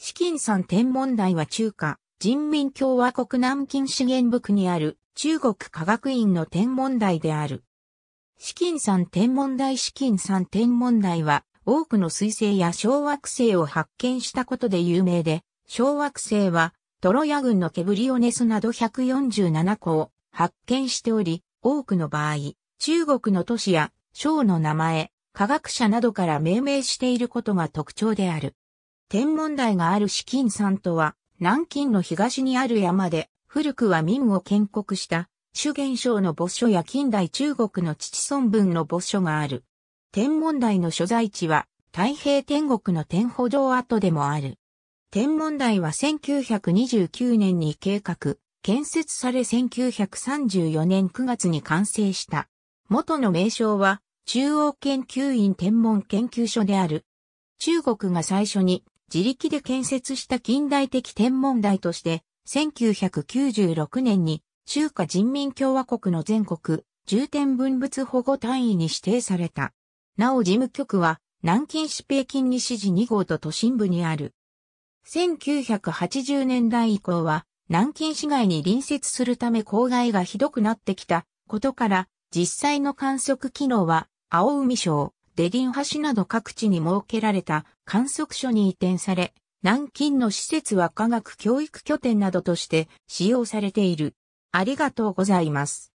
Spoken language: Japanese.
資金山天文台は中華人民共和国南京資源部区にある中国科学院の天文台である。資金山天文台資金山天文台は多くの水星や小惑星を発見したことで有名で、小惑星はトロヤ群のケブリオネスなど147個を発見しており、多くの場合、中国の都市や省の名前、科学者などから命名していることが特徴である。天文台がある紫金山とは、南京の東にある山で、古くは民を建国した、主元省の墓所や近代中国の父孫文の墓所がある。天文台の所在地は、太平天国の天保堂跡でもある。天文台は1929年に計画、建設され1934年9月に完成した。元の名称は、中央研究院天文研究所である。中国が最初に自力で建設した近代的天文台として、1996年に中華人民共和国の全国重点分物保護単位に指定された。なお事務局は南京市北京西示2号と都心部にある。1980年代以降は南京市街に隣接するため公害がひどくなってきたことから実際の観測機能は青海省、ディン橋など各地に設けられた観測所に移転され、南京の施設は科学教育拠点などとして使用されている。ありがとうございます。